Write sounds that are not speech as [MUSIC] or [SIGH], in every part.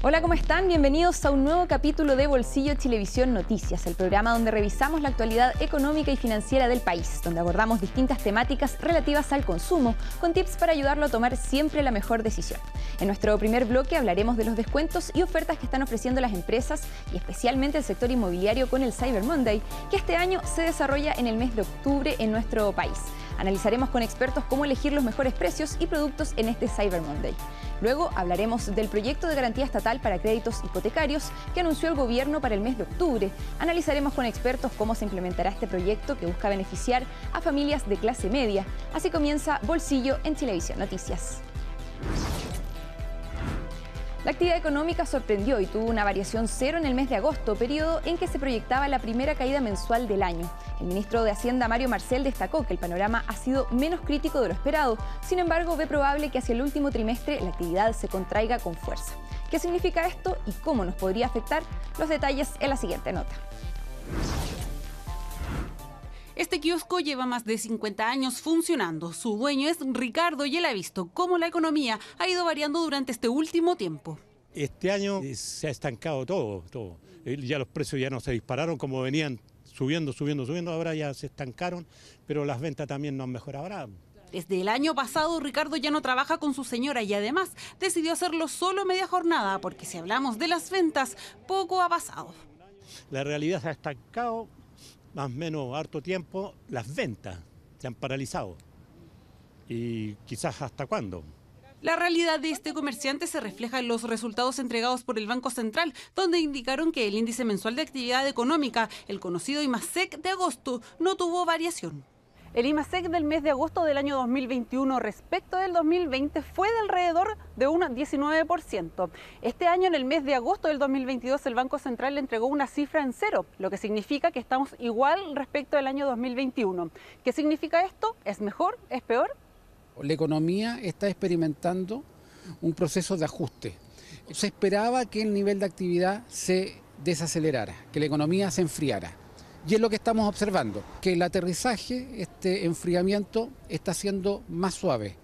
Hola, ¿cómo están? Bienvenidos a un nuevo capítulo de Bolsillo Televisión Noticias, el programa donde revisamos la actualidad económica y financiera del país, donde abordamos distintas temáticas relativas al consumo, con tips para ayudarlo a tomar siempre la mejor decisión. En nuestro primer bloque hablaremos de los descuentos y ofertas que están ofreciendo las empresas y especialmente el sector inmobiliario con el Cyber Monday, que este año se desarrolla en el mes de octubre en nuestro país. Analizaremos con expertos cómo elegir los mejores precios y productos en este Cyber Monday. Luego hablaremos del proyecto de garantía estatal para créditos hipotecarios que anunció el gobierno para el mes de octubre. Analizaremos con expertos cómo se implementará este proyecto que busca beneficiar a familias de clase media. Así comienza Bolsillo en Televisión Noticias. La actividad económica sorprendió y tuvo una variación cero en el mes de agosto, periodo en que se proyectaba la primera caída mensual del año. El ministro de Hacienda, Mario Marcel, destacó que el panorama ha sido menos crítico de lo esperado, sin embargo ve probable que hacia el último trimestre la actividad se contraiga con fuerza. ¿Qué significa esto y cómo nos podría afectar? Los detalles en la siguiente nota. Este kiosco lleva más de 50 años funcionando. Su dueño es Ricardo y él ha visto cómo la economía ha ido variando durante este último tiempo. Este año se ha estancado todo, todo. Eh, ya los precios ya no se dispararon como venían subiendo, subiendo, subiendo. Ahora ya se estancaron, pero las ventas también no han mejorado. desde el año pasado, Ricardo ya no trabaja con su señora y además decidió hacerlo solo media jornada, porque si hablamos de las ventas, poco ha pasado. La realidad se ha estancado más o menos harto tiempo, las ventas se han paralizado. Y quizás hasta cuándo. La realidad de este comerciante se refleja en los resultados entregados por el Banco Central, donde indicaron que el índice mensual de actividad económica, el conocido IMASEC de agosto, no tuvo variación. El IMASEC del mes de agosto del año 2021 respecto del 2020 fue de alrededor de un 19%. Este año, en el mes de agosto del 2022, el Banco Central le entregó una cifra en cero, lo que significa que estamos igual respecto del año 2021. ¿Qué significa esto? ¿Es mejor? ¿Es peor? La economía está experimentando un proceso de ajuste. Se esperaba que el nivel de actividad se desacelerara, que la economía se enfriara. Y es lo que estamos observando, que el aterrizaje, este enfriamiento, está siendo más suave.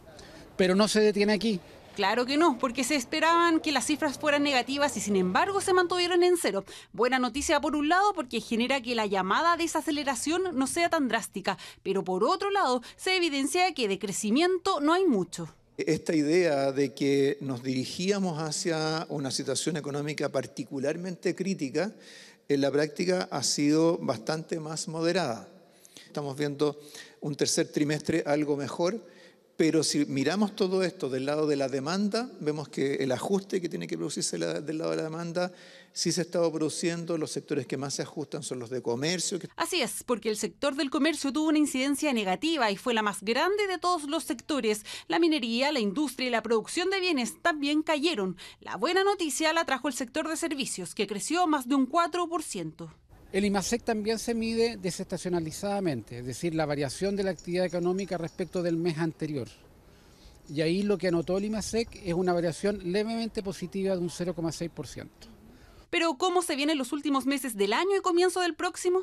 Pero no se detiene aquí. Claro que no, porque se esperaban que las cifras fueran negativas y sin embargo se mantuvieron en cero. Buena noticia por un lado porque genera que la llamada de desaceleración no sea tan drástica, pero por otro lado se evidencia que de crecimiento no hay mucho. Esta idea de que nos dirigíamos hacia una situación económica particularmente crítica en la práctica ha sido bastante más moderada. Estamos viendo un tercer trimestre algo mejor pero si miramos todo esto del lado de la demanda, vemos que el ajuste que tiene que producirse del lado de la demanda sí se ha estado produciendo, los sectores que más se ajustan son los de comercio. Así es, porque el sector del comercio tuvo una incidencia negativa y fue la más grande de todos los sectores. La minería, la industria y la producción de bienes también cayeron. La buena noticia la trajo el sector de servicios, que creció más de un 4%. El IMASEC también se mide desestacionalizadamente, es decir, la variación de la actividad económica respecto del mes anterior. Y ahí lo que anotó el IMASEC es una variación levemente positiva de un 0,6%. Pero ¿cómo se vienen los últimos meses del año y comienzo del próximo?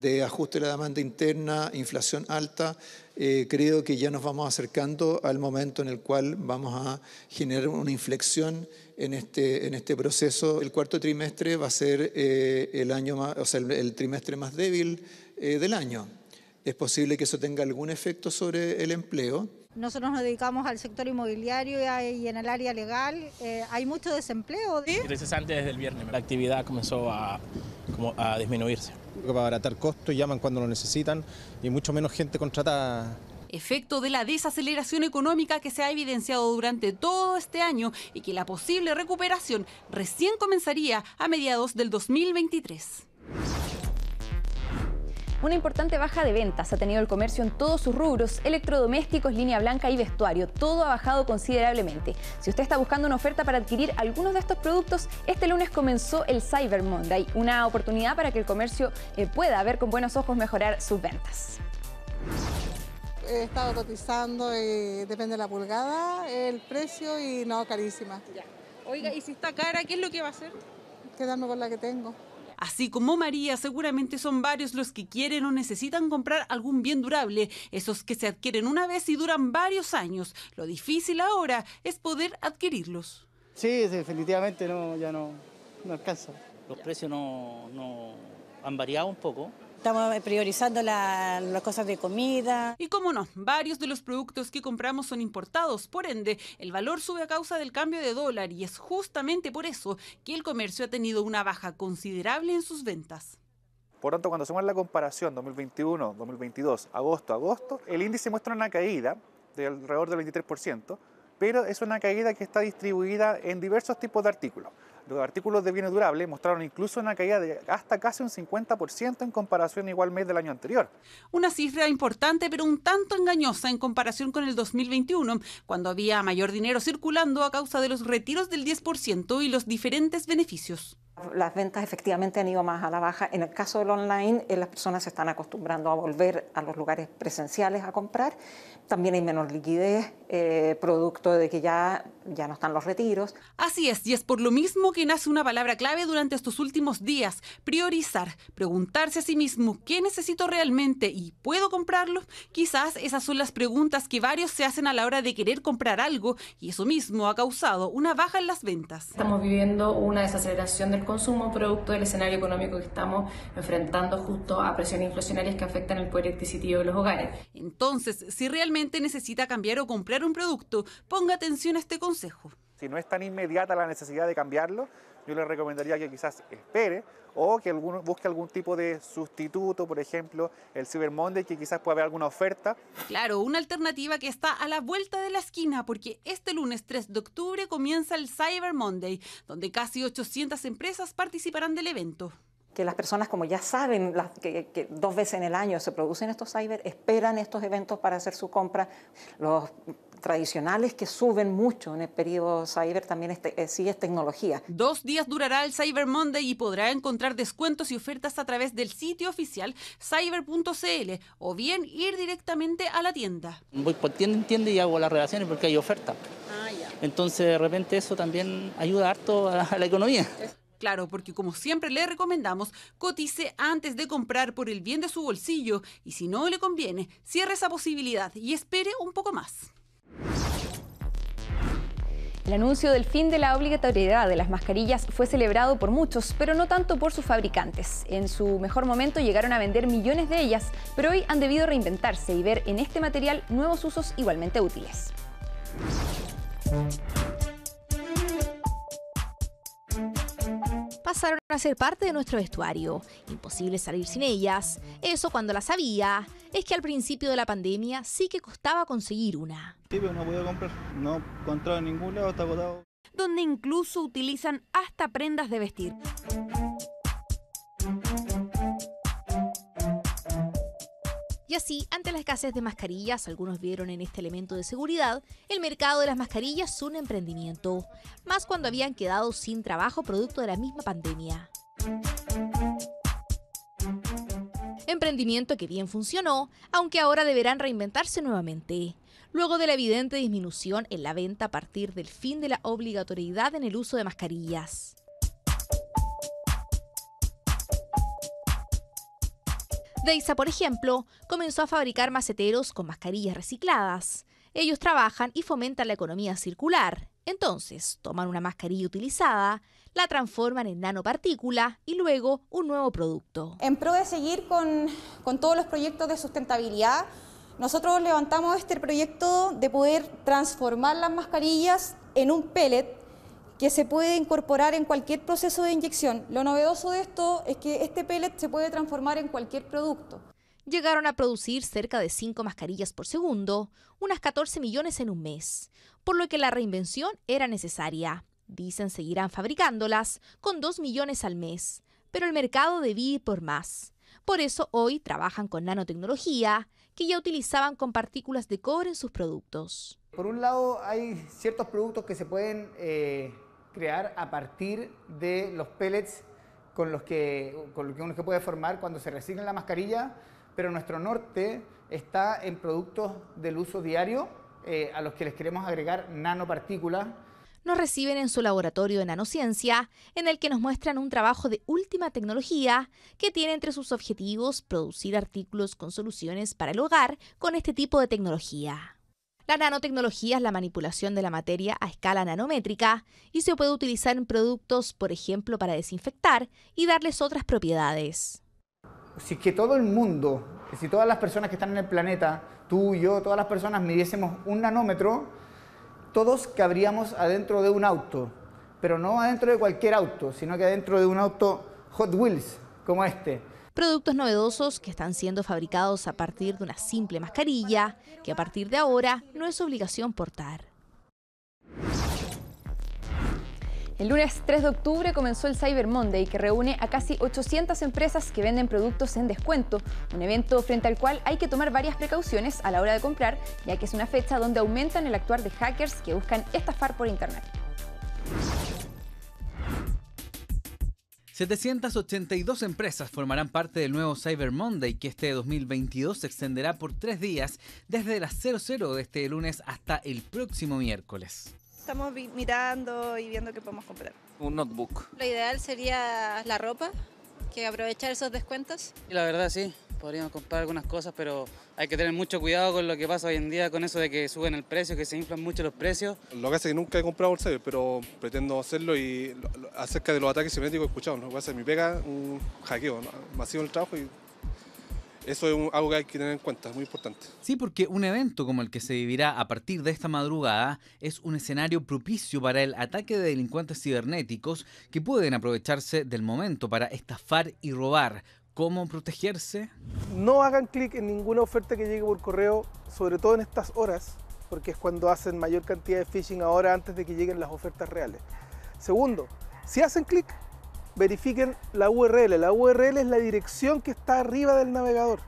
de ajuste de la demanda interna, inflación alta, eh, creo que ya nos vamos acercando al momento en el cual vamos a generar una inflexión en este, en este proceso. El cuarto trimestre va a ser eh, el, año o sea, el, trimestre más débil eh, del año. Es posible que eso tenga algún efecto sobre el empleo. Nosotros nos dedicamos al sector inmobiliario y en el área legal. Eh, hay mucho desempleo. ¿sí? antes desde el viernes. La actividad comenzó a, como a disminuirse. Para abaratar costos, llaman cuando lo necesitan y mucho menos gente contrata efecto de la desaceleración económica que se ha evidenciado durante todo este año y que la posible recuperación recién comenzaría a mediados del 2023. Una importante baja de ventas ha tenido el comercio en todos sus rubros, electrodomésticos, línea blanca y vestuario. Todo ha bajado considerablemente. Si usted está buscando una oferta para adquirir algunos de estos productos, este lunes comenzó el Cyber Monday, una oportunidad para que el comercio eh, pueda ver con buenos ojos mejorar sus ventas he estado cotizando, eh, depende de la pulgada, el precio y no, carísima. Oiga, y si está cara, ¿qué es lo que va a hacer? Quedarme con la que tengo. Así como María, seguramente son varios los que quieren o necesitan comprar algún bien durable, esos que se adquieren una vez y duran varios años. Lo difícil ahora es poder adquirirlos. Sí, definitivamente no, ya no, no alcanza. Los precios no, no han variado un poco, Estamos priorizando las cosas de comida. Y cómo no, varios de los productos que compramos son importados, por ende, el valor sube a causa del cambio de dólar y es justamente por eso que el comercio ha tenido una baja considerable en sus ventas. Por tanto, cuando hacemos la comparación 2021, 2022, agosto, agosto, el índice muestra una caída de alrededor del 23%, pero es una caída que está distribuida en diversos tipos de artículos. Los artículos de bienes durables mostraron incluso una caída de hasta casi un 50% en comparación igual mes del año anterior. Una cifra importante pero un tanto engañosa en comparación con el 2021, cuando había mayor dinero circulando a causa de los retiros del 10% y los diferentes beneficios. Las ventas efectivamente han ido más a la baja. En el caso del online, eh, las personas se están acostumbrando a volver a los lugares presenciales a comprar. También hay menos liquidez, eh, producto de que ya, ya no están los retiros. Así es, y es por lo mismo que nace una palabra clave durante estos últimos días, priorizar, preguntarse a sí mismo qué necesito realmente y puedo comprarlo. Quizás esas son las preguntas que varios se hacen a la hora de querer comprar algo y eso mismo ha causado una baja en las ventas. Estamos viviendo una desaceleración del consumo producto del escenario económico que estamos enfrentando justo a presiones inflacionarias que afectan el poder adquisitivo de los hogares. Entonces, si realmente necesita cambiar o comprar un producto, ponga atención a este consejo. Si no es tan inmediata la necesidad de cambiarlo, yo le recomendaría que quizás espere o que busque algún tipo de sustituto, por ejemplo, el Cyber Monday, que quizás pueda haber alguna oferta. Claro, una alternativa que está a la vuelta de la esquina, porque este lunes 3 de octubre comienza el Cyber Monday, donde casi 800 empresas participarán del evento que las personas, como ya saben, las, que, que, dos veces en el año se producen estos cyber, esperan estos eventos para hacer su compra. Los tradicionales que suben mucho en el periodo cyber también sigue este, eh, sí es tecnología. Dos días durará el Cyber Monday y podrá encontrar descuentos y ofertas a través del sitio oficial cyber.cl o bien ir directamente a la tienda. Voy por tienda y hago las relaciones porque hay oferta. Ah, Entonces de repente eso también ayuda harto a la, economía. claro, porque como siempre le recomendamos, cotice antes de comprar por el bien de su bolsillo y si no le conviene, cierre esa posibilidad y espere un poco más. El anuncio del fin de la obligatoriedad de las mascarillas fue celebrado por muchos, pero no tanto por sus fabricantes. En su mejor momento llegaron a vender millones de ellas, pero hoy han debido reinventarse y ver en este material nuevos usos igualmente útiles. Pasaron a ser parte de nuestro vestuario. Imposible salir sin ellas. Eso cuando las había. Es que al principio de la pandemia sí que costaba conseguir una pero comprar. No encontrado en Donde incluso utilizan hasta prendas de vestir. Y así, ante la escasez de mascarillas, algunos vieron en este elemento de seguridad el mercado de las mascarillas un emprendimiento, más cuando habían quedado sin trabajo producto de la misma pandemia. Emprendimiento que bien funcionó, aunque ahora deberán reinventarse nuevamente luego de la evidente disminución en la venta a partir del fin de la obligatoriedad en el uso de mascarillas. Deisa, por ejemplo, comenzó a fabricar maceteros con mascarillas recicladas. Ellos trabajan y fomentan la economía circular. Entonces, toman una mascarilla utilizada, la transforman en nanopartícula y luego un nuevo producto. En pro de seguir con, con todos los proyectos de sustentabilidad, nosotros levantamos este proyecto de poder transformar las mascarillas en un pellet que se puede incorporar en cualquier proceso de inyección. Lo novedoso de esto es que este pellet se puede transformar en cualquier producto. Llegaron a producir cerca de 5 mascarillas por segundo, unas 14 millones en un mes, por lo que la reinvención era necesaria. Dicen seguirán fabricándolas con 2 millones al mes, pero el mercado debía ir por más. Por eso hoy trabajan con nanotecnología que ya utilizaban con partículas de cobre en sus productos. Por un lado, hay ciertos productos que se pueden eh, crear a partir de los pellets con los que, que uno se puede formar cuando se recicla la mascarilla, pero nuestro norte está en productos del uso diario eh, a los que les queremos agregar nanopartículas nos reciben en su laboratorio de nanociencia, en el que nos muestran un trabajo de última tecnología que tiene entre sus objetivos producir artículos con soluciones para el hogar con este tipo de tecnología. La nanotecnología es la manipulación de la materia a escala nanométrica y se puede utilizar en productos, por ejemplo, para desinfectar y darles otras propiedades. Si que todo el mundo, si todas las personas que están en el planeta, tú, y yo, todas las personas midiésemos un nanómetro, todos cabríamos adentro de un auto, pero no adentro de cualquier auto, sino que adentro de un auto Hot Wheels, como este. Productos novedosos que están siendo fabricados a partir de una simple mascarilla, que a partir de ahora no es obligación portar. El lunes 3 de octubre comenzó el Cyber Monday, que reúne a casi 800 empresas que venden productos en descuento, un evento frente al cual hay que tomar varias precauciones a la hora de comprar, ya que es una fecha donde aumentan el actuar de hackers que buscan estafar por Internet. 782 empresas formarán parte del nuevo Cyber Monday que este 2022 se extenderá por tres días desde las 00 de este lunes hasta el próximo miércoles. Estamos mirando y viendo qué podemos comprar. Un notebook. Lo ideal sería la ropa, que aprovechar esos descuentos. la verdad sí, podríamos comprar algunas cosas, pero hay que tener mucho cuidado con lo que pasa hoy en día, con eso de que suben el precio, que se inflan mucho los precios. Lo que hace que nunca he comprado bolsas, pero pretendo hacerlo y acerca de los ataques cibernéticos escuchado, ¿no? Lo a hace mi pega, un hackeo masivo el trabajo y eso es algo que hay que tener en cuenta, es muy importante. Sí, porque un evento como el que se vivirá a partir de esta madrugada es un escenario propicio para el ataque de delincuentes cibernéticos que pueden aprovecharse del momento para estafar y robar. ¿Cómo protegerse? No hagan clic en ninguna oferta que llegue por correo, sobre todo en estas horas, porque es cuando hacen mayor cantidad de phishing ahora antes de que lleguen las ofertas reales. Segundo, si hacen clic, verifiquen la URL. La URL es la dirección que está arriba del navegador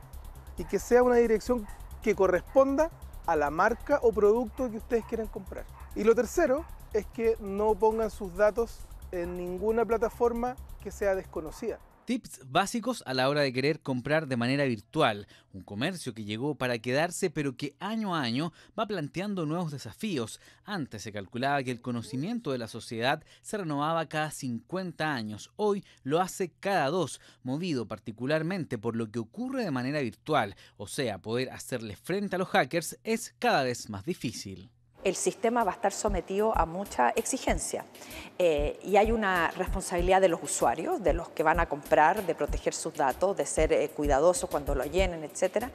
y que sea una dirección que corresponda a la marca o producto que ustedes quieran comprar. Y lo tercero es que no pongan sus datos en ninguna plataforma que sea desconocida. Tips básicos a la hora de querer comprar de manera virtual, un comercio que llegó para quedarse pero que año a año va planteando nuevos desafíos. Antes se calculaba que el conocimiento de la sociedad se renovaba cada 50 años, hoy lo hace cada dos, movido particularmente por lo que ocurre de manera virtual, o sea, poder hacerle frente a los hackers es cada vez más difícil el sistema va a estar sometido a mucha exigencia eh, y hay una responsabilidad de los usuarios, de los que van a comprar, de proteger sus datos, de ser eh, cuidadosos cuando lo llenen, etcétera,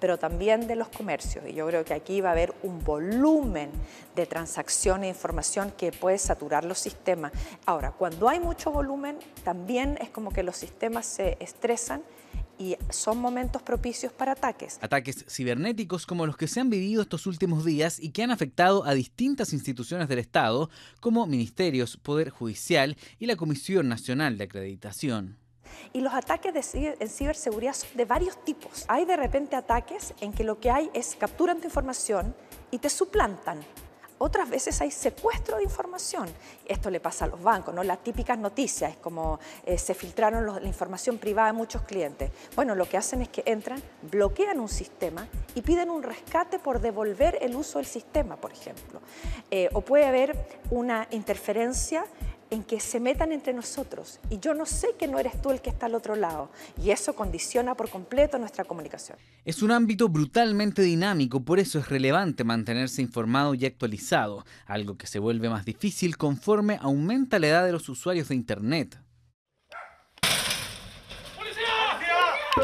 pero también de los comercios. Y yo creo que aquí va a haber un volumen de transacciones e información que puede saturar los sistemas. Ahora, cuando hay mucho volumen, también es como que los sistemas se estresan y son momentos propicios para ataques. Ataques cibernéticos como los que se han vivido estos últimos días y que han afectado a distintas instituciones del Estado, como ministerios, Poder Judicial y la Comisión Nacional de Acreditación. Y los ataques en ciberseguridad son de varios tipos. Hay de repente ataques en que lo que hay es capturan tu información y te suplantan otras veces hay secuestro de información. Esto le pasa a los bancos, ¿no? Las típicas noticias, es como eh, se filtraron la información privada de muchos clientes. Bueno, lo que hacen es que entran, bloquean un sistema y piden un rescate por devolver el uso del sistema, por ejemplo. Eh, o puede haber una interferencia en que se metan entre nosotros y yo no sé que no eres tú el que está al otro lado y eso condiciona por completo nuestra comunicación. Es un ámbito brutalmente dinámico, por eso es relevante mantenerse informado y actualizado, algo que se vuelve más difícil conforme aumenta la edad de los usuarios de Internet.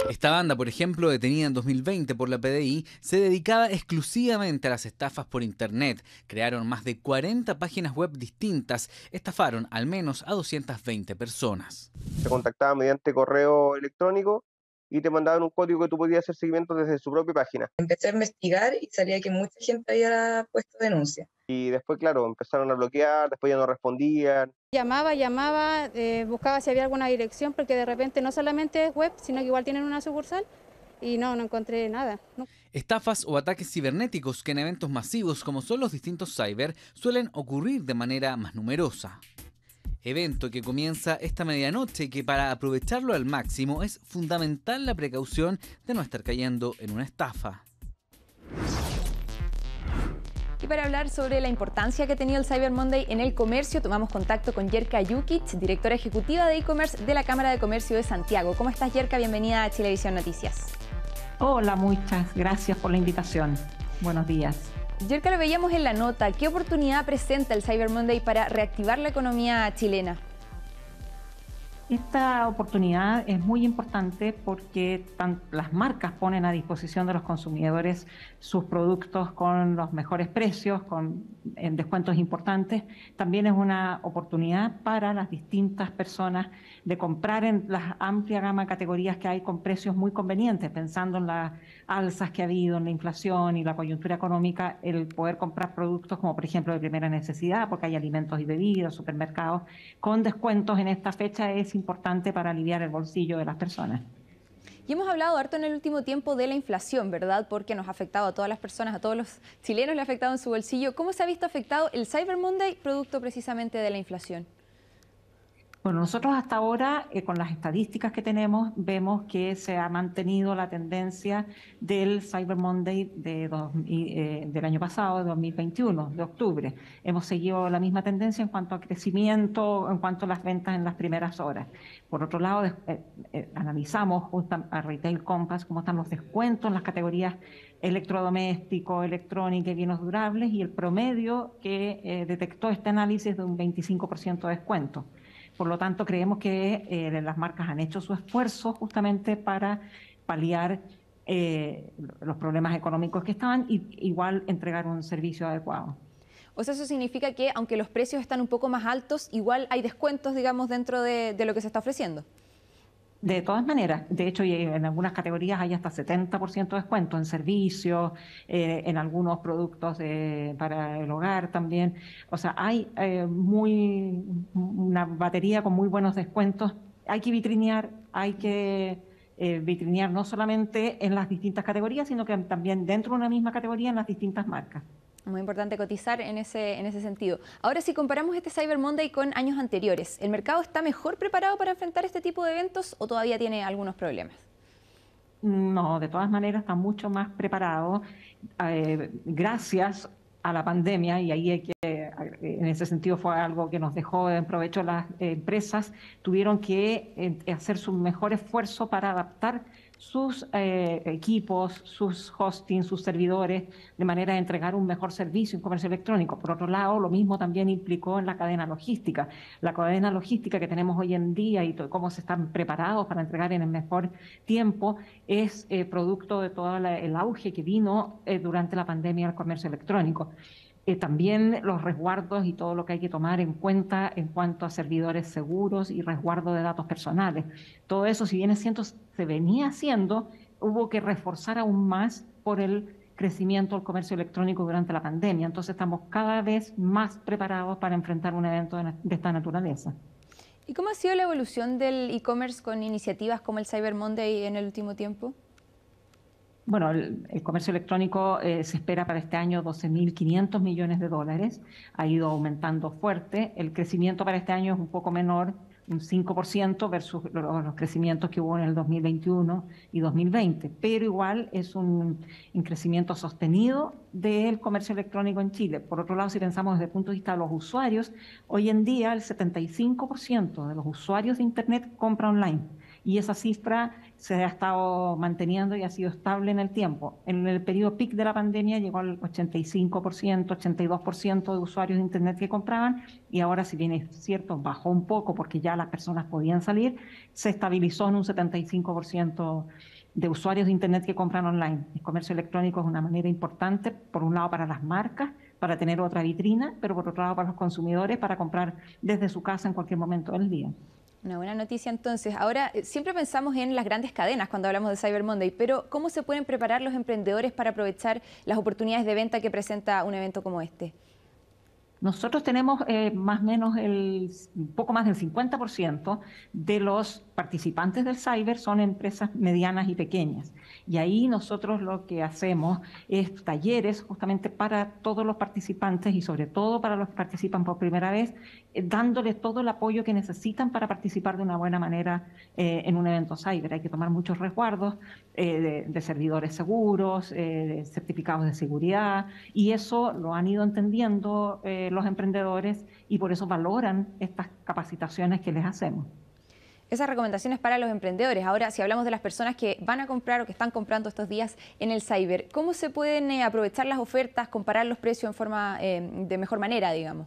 Esta banda, por ejemplo, detenida en 2020 por la PDI, se dedicaba exclusivamente a las estafas por Internet. Crearon más de 40 páginas web distintas, estafaron al menos a 220 personas. Se contactaba mediante correo electrónico y te mandaban un código que tú podías hacer seguimiento desde su propia página. Empecé a investigar y salía que mucha gente había puesto denuncia. Y después, claro, empezaron a bloquear, después ya no respondían. Llamaba, llamaba, eh, buscaba si había alguna dirección, porque de repente no solamente es web, sino que igual tienen una sucursal y no, no encontré nada. Estafas o ataques cibernéticos que en eventos masivos como son los distintos cyber suelen ocurrir de manera más numerosa. Evento que comienza esta medianoche que para aprovecharlo al máximo es fundamental la precaución de no estar cayendo en una estafa. Y para hablar sobre la importancia que ha tenido el Cyber Monday en el comercio, tomamos contacto con Yerka Yukic, directora ejecutiva de e-commerce de la Cámara de Comercio de Santiago. ¿Cómo estás, Yerka? Bienvenida a Chilevisión Noticias. Hola, muchas gracias por la invitación. Buenos días. Yerka, lo veíamos en la nota. ¿Qué oportunidad presenta el Cyber Monday para reactivar la economía chilena? Esta oportunidad es muy importante porque las marcas ponen a disposición de los consumidores sus productos con los mejores precios, con descuentos importantes. También es una oportunidad para las distintas personas de comprar en la amplia gama de categorías que hay con precios muy convenientes, pensando en las alzas que ha habido, en la inflación y la coyuntura económica, el poder comprar productos como por ejemplo de primera necesidad, porque hay alimentos y bebidas, supermercados, con descuentos en esta fecha es importante para aliviar el bolsillo de las personas. Y hemos hablado harto en el último tiempo de la inflación, ¿verdad? Porque nos ha afectado a todas las personas, a todos los chilenos le ha afectado en su bolsillo. ¿Cómo se ha visto afectado el Cyber Monday, producto precisamente de la inflación? Bueno, nosotros hasta ahora, eh, con las estadísticas que tenemos, vemos que se ha mantenido la tendencia del Cyber Monday de eh, del año pasado, de 2021, de octubre. Hemos seguido la misma tendencia en cuanto a crecimiento, en cuanto a las ventas en las primeras horas. Por otro lado, eh, analizamos a Retail Compass cómo están los descuentos en las categorías electrodoméstico, electrónica y bienes durables y el promedio que detectó este análisis es de un 25% de descuento. Por lo tanto, creemos que eh, las marcas han hecho su esfuerzo justamente para paliar eh, los problemas económicos que estaban y igual entregar un servicio adecuado. O sea, eso significa que aunque los precios están un poco más altos, igual hay descuentos, digamos, dentro de lo que se está ofreciendo. De todas maneras, de hecho, en algunas categorías hay hasta 70% de descuento en servicios, eh, en algunos productos para el hogar también. O sea, hay eh, muy una batería con muy buenos descuentos. Hay que vitrinear, hay que eh, vitrinear no solamente en las distintas categorías, sino que también dentro de una misma categoría en las distintas marcas. Muy importante cotizar en ese, en ese sentido. Ahora, si comparamos este Cyber Monday con años anteriores, ¿el mercado está mejor preparado para enfrentar este tipo de eventos o todavía tiene algunos problemas? No, de todas maneras está mucho más preparado. Eh, gracias a la pandemia y ahí que, en ese sentido fue algo que nos dejó en provecho las empresas, tuvieron que eh, hacer su mejor esfuerzo para adaptar sus eh, equipos, sus hosting, sus servidores, de manera de entregar un mejor servicio en comercio electrónico. Por otro lado, lo mismo también implicó en la cadena logística. La cadena logística que tenemos hoy en día y cómo se están preparados para entregar en el mejor tiempo es eh, producto de todo el auge que vino eh, durante la pandemia del comercio electrónico. Eh, también los resguardos y todo lo que hay que tomar en cuenta en cuanto a servidores seguros y resguardo de datos personales. Todo eso, si bien es cierto, se venía haciendo, hubo que reforzar aún más por el crecimiento del comercio electrónico durante la pandemia. Entonces estamos cada vez más preparados para enfrentar un evento de esta naturaleza. ¿Y cómo ha sido la evolución del e-commerce con iniciativas como el Cyber Monday en el último tiempo? bueno, el, comercio electrónico eh, se espera para este año 12.500 millones de dólares, ha ido aumentando fuerte, el crecimiento para este año es un poco menor, un 5% versus los, crecimientos que hubo en el 2021 y 2020, pero igual es un, un, crecimiento sostenido del comercio electrónico en Chile. Por otro lado, si pensamos desde el punto de vista de los usuarios, hoy en día el 75% de los usuarios de Internet compra online y esa cifra se ha estado manteniendo y ha sido estable en el tiempo. En el periodo peak de la pandemia llegó al 85%, 82% de usuarios de Internet que compraban y ahora, si bien es cierto, bajó un poco porque ya las personas podían salir, se estabilizó en un 75% de usuarios de Internet que compran online. El comercio electrónico es una manera importante, por un lado, para las marcas, para tener otra vitrina, pero por otro lado, para los consumidores, para comprar desde su casa en cualquier momento del día. Una buena noticia entonces. Ahora, eh, siempre pensamos en las grandes cadenas cuando hablamos de Cyber Monday, pero ¿cómo se pueden preparar los emprendedores para aprovechar las oportunidades de venta que presenta un evento como este? Nosotros tenemos eh, más o menos el poco más del 50% de los participantes del cyber son empresas medianas y pequeñas. Y ahí nosotros lo que hacemos es talleres justamente para todos los participantes y sobre todo para los que participan por primera vez, eh, dándoles todo el apoyo que necesitan para participar de una buena manera eh, en un evento cyber. Hay que tomar muchos resguardos eh, de, servidores seguros, de certificados de seguridad, y eso lo han ido entendiendo los emprendedores y por eso valoran estas capacitaciones que les hacemos. Esas recomendaciones para los emprendedores. Ahora, si hablamos de las personas que van a comprar o que están comprando estos días en el cyber, ¿cómo se pueden eh, aprovechar las ofertas, comparar los precios en forma eh, de mejor manera, digamos?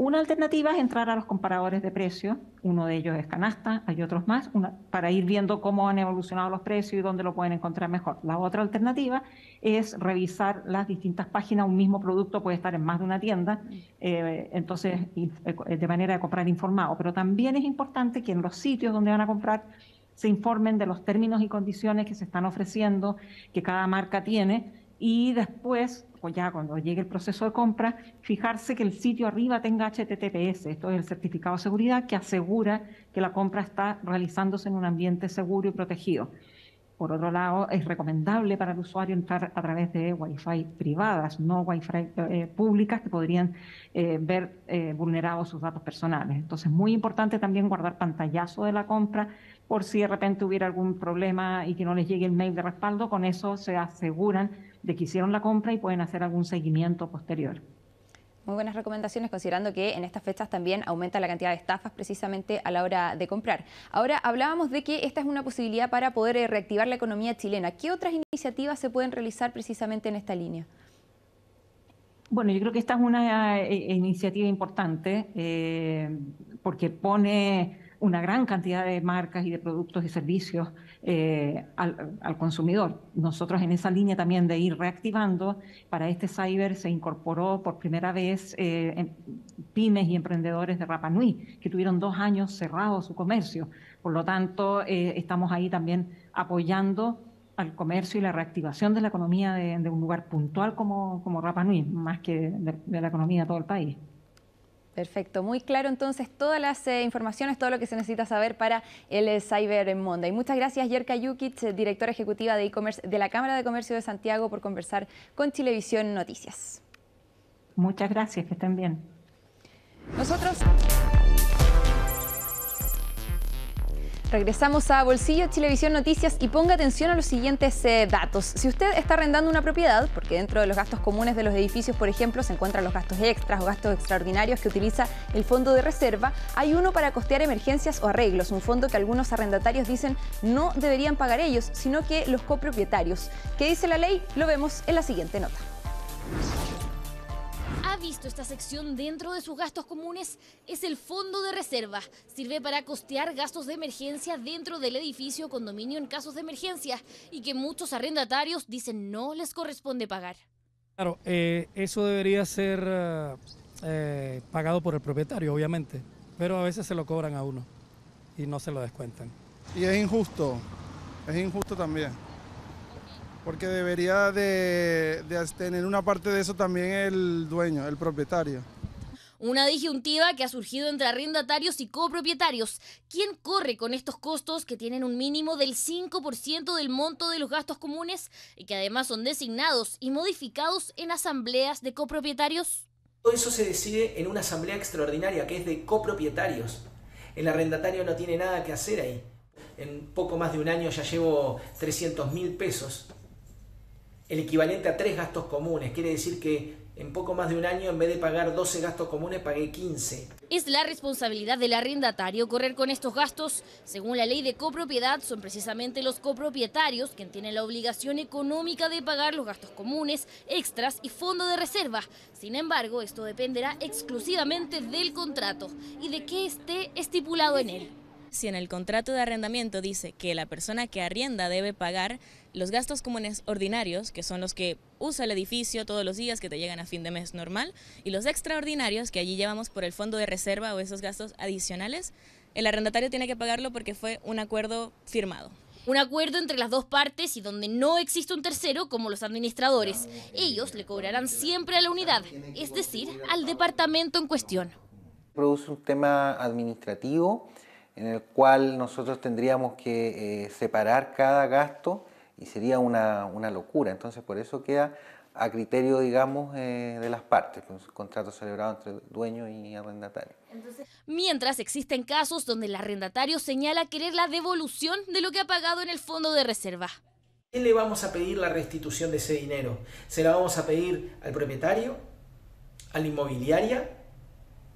Una alternativa es entrar a los comparadores de precios, uno de ellos es Canasta, hay otros más, para ir viendo cómo han evolucionado los precios y dónde lo pueden encontrar mejor. La otra alternativa es revisar las distintas páginas, un mismo producto puede estar en más de una tienda, eh, entonces eh, de manera de comprar informado, pero también es importante que en los sitios donde van a comprar se informen de los términos y condiciones que se están ofreciendo, que cada marca tiene, y después, ya cuando llegue el proceso de compra, fijarse que el sitio arriba tenga HTTPS, esto es el certificado de seguridad que asegura que la compra está realizándose en un ambiente seguro y protegido. Por otro lado, es recomendable para el usuario entrar a través de Wi-Fi privadas, no Wi-Fi eh, públicas que podrían eh, ver eh, vulnerados sus datos personales. Entonces, muy importante también guardar pantallazo de la compra por si de repente hubiera algún problema y que no les llegue el mail de respaldo. Con eso se aseguran de que hicieron la compra y pueden hacer algún seguimiento posterior. Muy buenas recomendaciones, considerando que en estas fechas también aumenta la cantidad de estafas precisamente a la hora de comprar. Ahora hablábamos de que esta es una posibilidad para poder eh, reactivar la economía chilena. ¿Qué otras iniciativas se pueden realizar precisamente en esta línea? Bueno, yo creo que esta es una eh, eh, iniciativa importante porque pone una gran cantidad de marcas y de productos y servicios eh, al, consumidor. Nosotros en esa línea también de ir reactivando, para este cyber se incorporó por primera vez eh, pymes y emprendedores de Rapa Nui, que tuvieron dos años cerrado su comercio. Por lo tanto, eh, estamos ahí también apoyando al comercio y la reactivación de la economía de, un lugar puntual como, como Rapa Nui, más que de la economía de todo el país. Perfecto, muy claro entonces todas las eh, informaciones, todo lo que se necesita saber para el eh, Cyber Monday. Muchas gracias Yerka Yukic, eh, directora ejecutiva de e-commerce de la Cámara de Comercio de Santiago por conversar con Televisión Noticias. Muchas gracias, que estén bien. Nosotros... Regresamos a Bolsillo Televisión Noticias y ponga atención a los siguientes eh, datos. Si usted está arrendando una propiedad, porque dentro de los gastos comunes de los edificios, por ejemplo, se encuentran los gastos extras o gastos extraordinarios que utiliza el fondo de reserva, hay uno para costear emergencias o arreglos, un fondo que algunos arrendatarios dicen no deberían pagar ellos, sino que los copropietarios. ¿Qué dice la ley? Lo vemos en la siguiente nota visto esta sección dentro de sus gastos comunes es el fondo de reserva. Sirve para costear gastos de emergencia dentro del edificio condominio en casos de emergencia y que muchos arrendatarios dicen no les corresponde pagar. Claro, eh, eso debería ser eh, eh, pagado por el propietario, obviamente, pero a veces se lo cobran a uno y no se lo descuentan. Y es injusto, es injusto también porque debería de, tener una parte de eso también el dueño, el propietario. Una disyuntiva que ha surgido entre arrendatarios y copropietarios. ¿Quién corre con estos costos que tienen un mínimo del 5% del monto de los gastos comunes y que además son designados y modificados en asambleas de copropietarios? Todo eso se decide en una asamblea extraordinaria que es de copropietarios. El arrendatario no tiene nada que hacer ahí. En poco más de un año ya llevo 300 mil pesos el equivalente a tres gastos comunes. Quiere decir que en poco más de un año, en vez de pagar 12 gastos comunes, pagué 15. Es la responsabilidad del arrendatario correr con estos gastos. Según la ley de copropiedad, son precisamente los copropietarios quienes tienen la obligación económica de pagar los gastos comunes, extras y fondo de reserva. Sin embargo, esto dependerá exclusivamente del contrato y de qué esté estipulado en él. Si en el contrato de arrendamiento dice que la persona que arrienda debe pagar los gastos comunes ordinarios, que son los que usa el edificio todos los días que te llegan a fin de mes normal, y los extraordinarios que allí llevamos por el fondo de reserva o esos gastos adicionales, el arrendatario tiene que pagarlo porque fue un acuerdo firmado un acuerdo entre las dos partes y donde no existe un tercero como los administradores. Ellos le cobrarán siempre a la unidad, es decir, al departamento en cuestión. Produce un tema administrativo en el cual nosotros tendríamos que eh, separar cada gasto y sería una, una, locura. Entonces, por eso queda a criterio, digamos, eh, de las partes, pues, un contrato celebrado entre dueño y arrendatario. Mientras existen casos donde el arrendatario señala querer la devolución de lo que ha pagado en el fondo de reserva. quién le vamos a pedir la restitución de ese dinero? ¿Se la vamos a pedir al propietario? ¿A la inmobiliaria?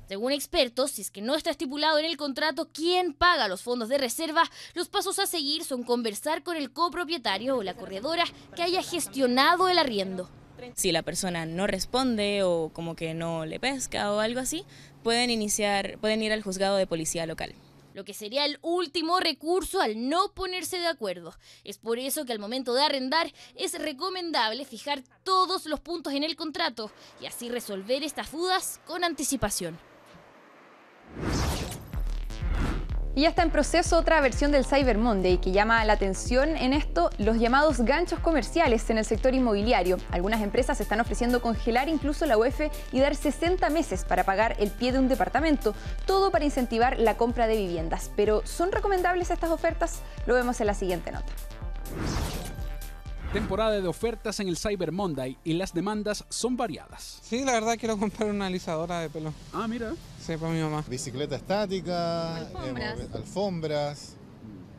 Según expertos, si es que no está estipulado en el contrato quién paga los fondos de reserva, los pasos a seguir son conversar con el copropietario o la corredora que haya gestionado el arriendo. Si la persona no responde o como que no le pesca o algo así, pueden iniciar, pueden ir al juzgado de policía local lo que sería el último recurso al no ponerse de acuerdo. Es por eso que al momento de arrendar es recomendable fijar todos los puntos en el contrato y así resolver estas dudas con anticipación. Y ya está en proceso otra versión del Cyber Monday que llama la atención en esto los llamados ganchos comerciales en el sector inmobiliario. Algunas empresas están ofreciendo congelar incluso la UEF y dar 60 meses para pagar el pie de un departamento, todo para incentivar la compra de viviendas. Pero ¿son recomendables estas ofertas? Lo vemos en la siguiente nota. Temporada de ofertas en el Cyber Monday y las demandas son variadas. Sí, la verdad quiero comprar una alisadora de pelo. Ah, mira. Sí, para mi mamá. Bicicleta estática, alfombras.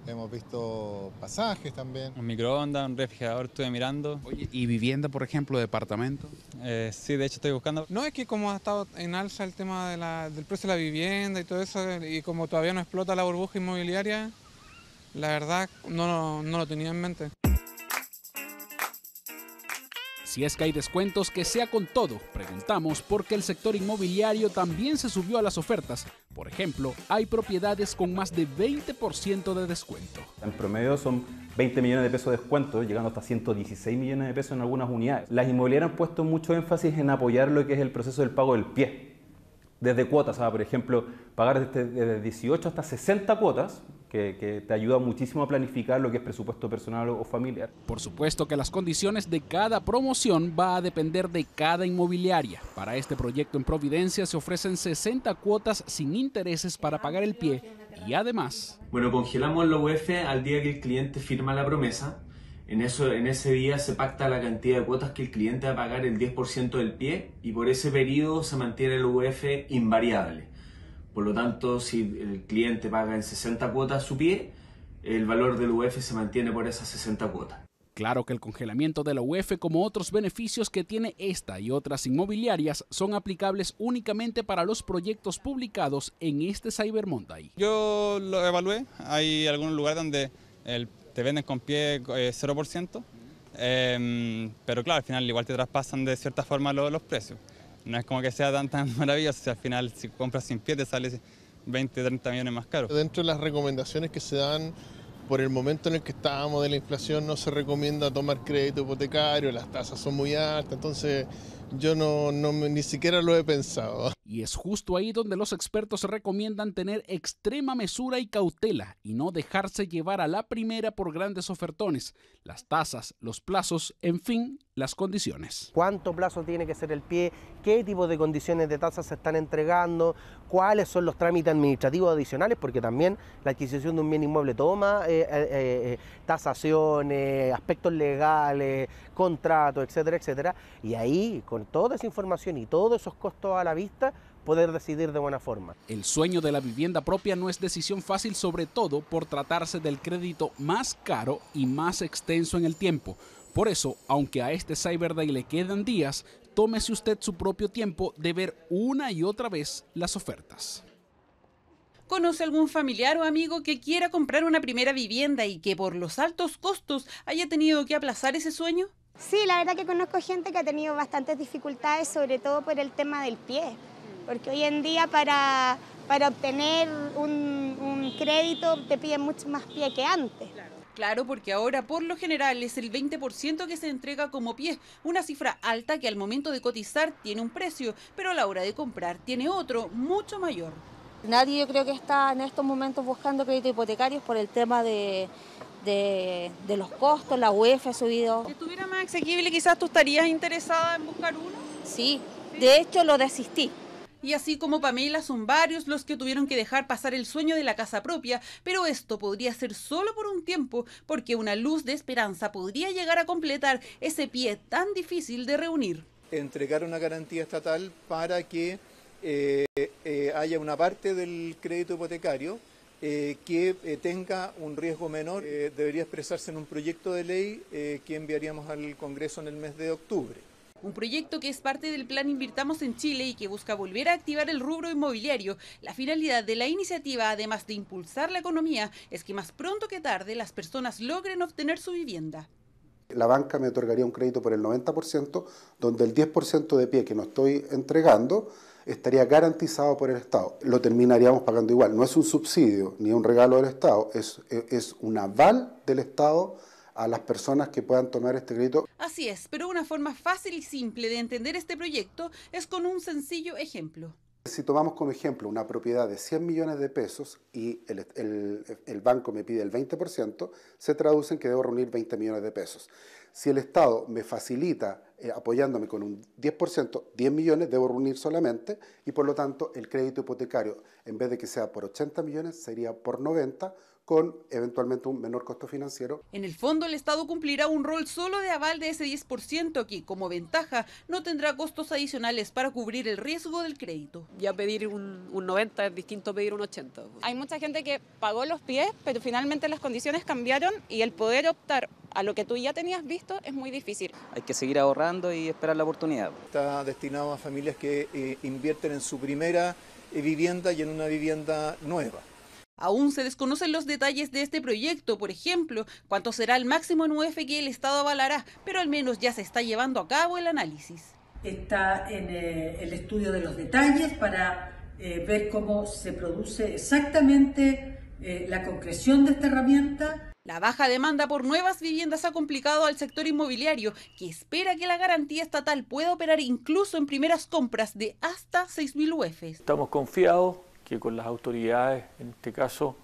Hemos, visto pasajes también. Un microondas, un refrigerador, estuve mirando. Oye, ¿y vivienda, por ejemplo, departamento? Eh, sí, de hecho estoy buscando. No, es que como ha estado en alza el tema del precio de la vivienda y todo eso, y como todavía no explota la burbuja inmobiliaria, la verdad no, no lo tenía en mente. Si es que hay descuentos, que sea con todo. Preguntamos porque el sector inmobiliario también se subió a las ofertas. Por ejemplo, hay propiedades con más de 20% de descuento. En promedio son 20 millones de pesos de descuento, llegando hasta 116 millones de pesos en algunas unidades. Las inmobiliarias han puesto mucho énfasis en apoyar lo que es el proceso del pago del pie. Desde cuotas, por ejemplo, pagar desde 18 hasta 60 cuotas, que, te ayuda muchísimo a planificar lo que es presupuesto personal o familiar. Por supuesto que las condiciones de cada promoción va a depender de cada inmobiliaria. Para este proyecto en Providencia se ofrecen 60 cuotas sin intereses para pagar el pie y además... Bueno, congelamos la UF al día que el cliente firma la promesa. En, eso, en ese día se pacta la cantidad de cuotas que el cliente va a pagar el 10% del pie y por ese periodo se mantiene el UF invariable. Por lo tanto, si el cliente paga en 60 cuotas su pie, el valor del UF se mantiene por esas 60 cuotas. Claro que el congelamiento de la UF, como otros beneficios que tiene esta y otras inmobiliarias, son aplicables únicamente para los proyectos publicados en este Cyber Monday. Yo lo evalué, hay algunos lugares donde te venden con pie 0%, eh, em, pero claro, al final igual te traspasan de cierta forma los precios no es como que sea tan, tan [LAUGHS] maravilloso, si al final si compras sin pie te sale 20, 30 millones más caro. Dentro de las recomendaciones que se dan por el momento en el que estábamos de la inflación no se recomienda tomar crédito hipotecario, las tasas son muy altas, entonces yo no, ni siquiera lo he pensado. Y es justo ahí donde los expertos recomiendan tener extrema mesura y cautela y no dejarse llevar a la primera por grandes ofertones, las tasas, los plazos, en fin, las condiciones. ¿Cuánto plazo tiene que ser el pie? ¿Qué tipo de condiciones de tasas se están entregando? ¿Cuáles son los trámites administrativos adicionales? Porque también la adquisición de un bien inmueble toma eh, eh, eh, tasaciones, aspectos legales, contratos, etcétera, etcétera. Y ahí con toda esa información y todos esos costos a la vista, poder decidir de buena forma. El sueño de la vivienda propia no es decisión fácil, sobre todo por tratarse del crédito más caro y más extenso en el tiempo. Por eso, aunque a este Cyber Day le quedan días, tómese usted su propio tiempo de ver una y otra vez las ofertas. ¿Conoce algún familiar o amigo que quiera comprar una primera vivienda y que por los altos costos haya tenido que aplazar ese sueño? Sí, la verdad que conozco gente que ha tenido bastantes dificultades, sobre todo por el tema del pie, porque hoy en día para, para obtener un, crédito te piden mucho más pie que antes. Claro, porque ahora por lo general es el 20% que se entrega como pie, una cifra alta que al momento de cotizar tiene un precio, pero a la hora de comprar tiene otro, mucho mayor. Nadie yo creo que está en estos momentos buscando crédito hipotecarios por el tema de, de, los costos, la UEFA ha subido. Si estuviera más asequible, quizás tú estarías interesada en buscar uno. Sí, de hecho lo desistí. Y así como Pamela, son varios los que tuvieron que dejar pasar el sueño de la casa propia, pero esto podría ser solo por un tiempo, porque una luz de esperanza podría llegar a completar ese pie tan difícil de reunir. Entregar una garantía estatal para que eh, eh, haya una parte del crédito hipotecario eh, que eh, tenga un riesgo menor eh, debería expresarse en un proyecto de ley que enviaríamos al Congreso en el mes de octubre. Un proyecto que es parte del plan Invirtamos en Chile y que busca volver a activar el rubro inmobiliario. La finalidad de la iniciativa, además de impulsar la economía, es que más pronto que tarde las personas logren obtener su vivienda la banca me otorgaría un crédito por el 90%, donde el 10% de pie que no estoy entregando estaría garantizado por el Estado. Lo terminaríamos pagando igual. No es un subsidio ni un regalo del Estado, es, es un aval del Estado a las personas que puedan tomar este crédito. Así es, pero una forma fácil y simple de entender este proyecto es con un sencillo ejemplo. Si tomamos como ejemplo una propiedad de 100 millones de pesos y el, banco me pide el 20%, se traduce en que debo reunir 20 millones de pesos. Si el Estado me facilita eh, apoyándome con un 10%, 10 millones debo reunir solamente y por lo tanto el crédito hipotecario, en vez de que sea por 80 millones, sería por 90 con eventualmente un menor costo financiero. En el fondo, el Estado cumplirá un rol solo de aval de ese 10% aquí, como ventaja, no tendrá costos adicionales para cubrir el riesgo del crédito. Ya pedir un, 90 es distinto a pedir un 80. Hay mucha gente que pagó los pies, pero finalmente las condiciones cambiaron y el poder optar a lo que tú ya tenías visto es muy difícil. Hay que seguir ahorrando y esperar la oportunidad. Está destinado a familias que eh, invierten en su primera vivienda y en una vivienda nueva. Aún se desconocen los detalles de este proyecto, por ejemplo, cuánto será el máximo en UF que el Estado avalará, pero al menos ya se está llevando a cabo el análisis. Está en eh, el estudio de los detalles para eh, ver cómo se produce exactamente eh, la concreción de esta herramienta. La baja demanda por nuevas viviendas ha complicado al sector inmobiliario, que espera que la garantía estatal pueda operar incluso en primeras compras de hasta 6.000 UF. Estamos confiados que con las autoridades, en este caso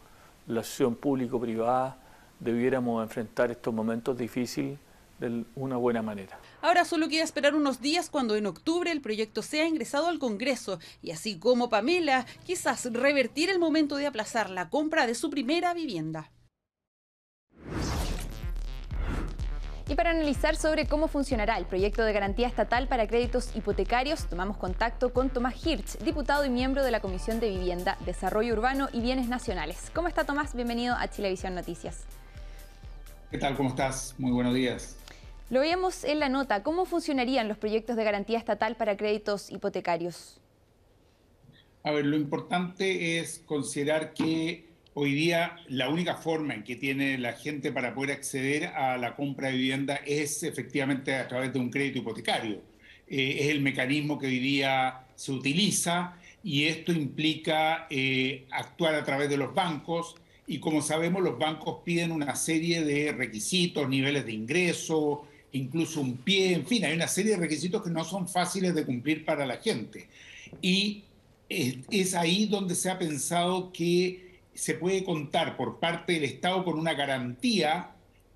la acción público-privada, debiéramos enfrentar estos momentos difíciles de una buena manera. Ahora solo queda esperar unos días cuando en octubre el proyecto sea ingresado al Congreso y así como Pamela, quizás revertir el momento de aplazar la compra de su primera vivienda. Y para analizar sobre cómo funcionará el proyecto de garantía estatal para créditos hipotecarios, tomamos contacto con Tomás Hirsch, diputado y miembro de la Comisión de Vivienda, Desarrollo Urbano y Bienes Nacionales. ¿Cómo está Tomás? Bienvenido a Chilevisión Noticias. ¿Qué tal? ¿Cómo estás? Muy buenos días. Lo veíamos en la nota. ¿Cómo funcionarían los proyectos de garantía estatal para créditos hipotecarios? A ver, lo importante es considerar que hoy día la única forma en que tiene la gente para poder acceder a la compra de vivienda es efectivamente a través de un crédito hipotecario. Eh, es el mecanismo que hoy día se utiliza y esto implica eh, actuar a través de los bancos y como sabemos los bancos piden una serie de requisitos, niveles de ingreso, incluso un pie, en fin, hay una serie de requisitos que no son fáciles de cumplir para la gente. Y es, eh, es ahí donde se ha pensado que se puede contar por parte del Estado con una garantía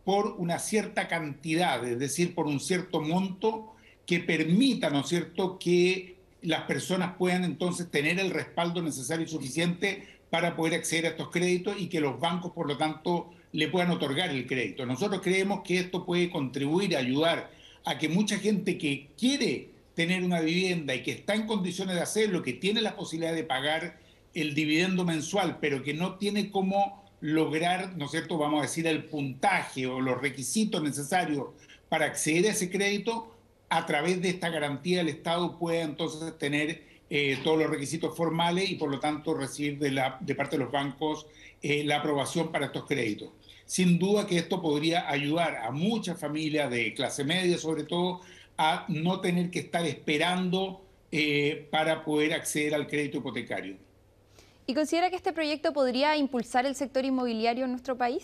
por una cierta cantidad, es decir, por un cierto monto que permita, ¿no es cierto?, que las personas puedan entonces tener el respaldo necesario y suficiente para poder acceder a estos créditos y que los bancos, por lo tanto, le puedan otorgar el crédito. Nosotros creemos que esto puede contribuir, a ayudar a que mucha gente que quiere tener una vivienda y que está en condiciones de hacerlo, que tiene la posibilidad de pagar el dividendo mensual, pero que no tiene cómo lograr, ¿no es cierto?, vamos a decir, el puntaje o los requisitos necesarios para acceder a ese crédito, a través de esta garantía el Estado puede entonces tener eh, todos los requisitos formales y por lo tanto recibir de, la, de parte de los bancos eh, la aprobación para estos créditos. Sin duda que esto podría ayudar a muchas familias de clase media, sobre todo, a no tener que estar esperando eh, para poder acceder al crédito hipotecario. ¿Y considera que este proyecto podría impulsar el sector inmobiliario en nuestro país?